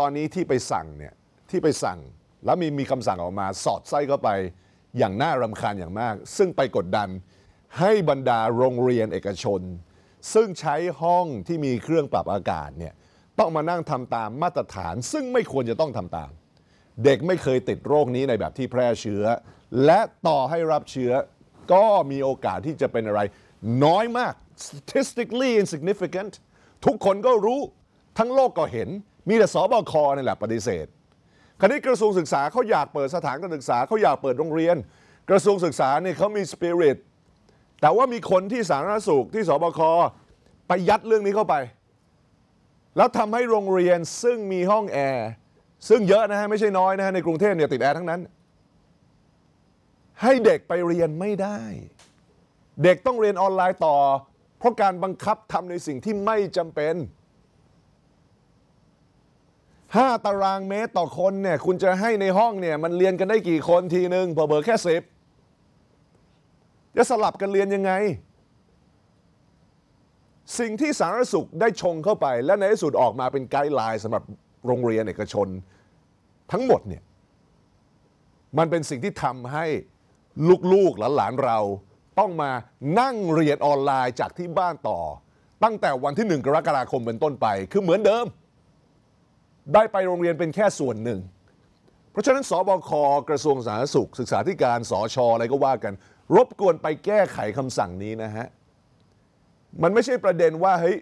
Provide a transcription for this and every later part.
ตอนนี้ที่ไปสั่งเนี่ย ที่ไปสั่งแล้วมีมีคำสั่งออกมาสอดไส้เข้าไปอย่างน่ารำคาญอย่างมาก ซึ่งไปกดดันให้บรรดาโรงเรียนเอกชน ซึ่งใช้ห้องที่มีเครื่องปรับอากาศเนี่ยต้องมานั่งทำตามมาตรฐาน ซึ่งไม่ควรจะต้องทำตามเด็กไม่เคยติดโรคนี้ในแบบที่แพร่เชื้อ และต่อให้รับเชื้อ ก็มีโอกาสที่จะเป็นอะไรน้อยมาก statistically insignificant ทุกคนก็รู้ทั้งโลกก็เห็นมีแต่สบคนี่แหละปฏิเสธ คราวนี้กระทรวงศึกษาเขาอยากเปิดสถานการศึกษาเขาอยากเปิดโรงเรียน กระทรวงศึกษาเนี่ยเขามีสปิริต แต่ว่ามีคนที่สาธารณสุขที่สบคไปยัดเรื่องนี้เข้าไป แล้วทำให้โรงเรียนซึ่งมีห้องแอร์ซึ่งเยอะนะฮะไม่ใช่น้อยนะฮะในกรุงเทพเนี่ยติดแอร์ทั้งนั้น ให้เด็กไปเรียนไม่ได้ เด็กต้องเรียนออนไลน์ต่อ เพราะการบังคับทำในสิ่งที่ไม่จำเป็น5 ตารางเมตรต่อคนเนี่ยคุณจะให้ในห้องเนี่ย มันเรียนกันได้กี่คนทีหนึ่งเผบอ์แค่สิบจะสลับกันเรียนยังไง สิ่งที่สาธารณสุขได้ชงเข้าไป และในที่สุดออกมาเป็นไกด์ไลน์สำหรับโรงเรียนเอกชน ทั้งหมดเนี่ย มันเป็นสิ่งที่ทำให้ลูกๆหลานเรา ต้องมานั่งเรียนออนไลน์จากที่บ้านต่อ ตั้งแต่วันที่1กรกฎาคมเป็นต้นไป คือเหมือนเดิมได้ไปโรงเรียนเป็นแค่ส่วนหนึ่ง เพราะฉะนั้นสบคกระทรวงสาธารณสุข ศึกษาธิการสอชออะไรก็ว่ากัน รบกวนไปแก้ไขคำสั่งนี้นะฮะ มันไม่ใช่ประเด็นว่าเฮ้ย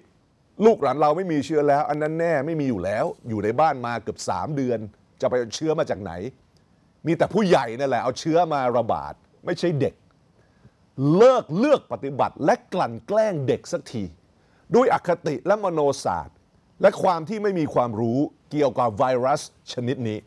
ลูกหลานเราไม่มีเชื้อแล้ว อันนั้นแน่ไม่มีอยู่แล้ว อยู่ในบ้านมาเกือบ 3 เดือน จะไปเชื้อมาจากไหน มีแต่ผู้ใหญ่นั่นแหละ เอาเชื้อมาระบาดไม่ใช่เด็ก เลิกเลือกปฏิบัติ และกลั่นแกล้งเด็กสักทีด้วยอคติและมโนศาสตร์และความที่ไม่มีความรู้เกี่ยวกับไวรัสชนิดนี้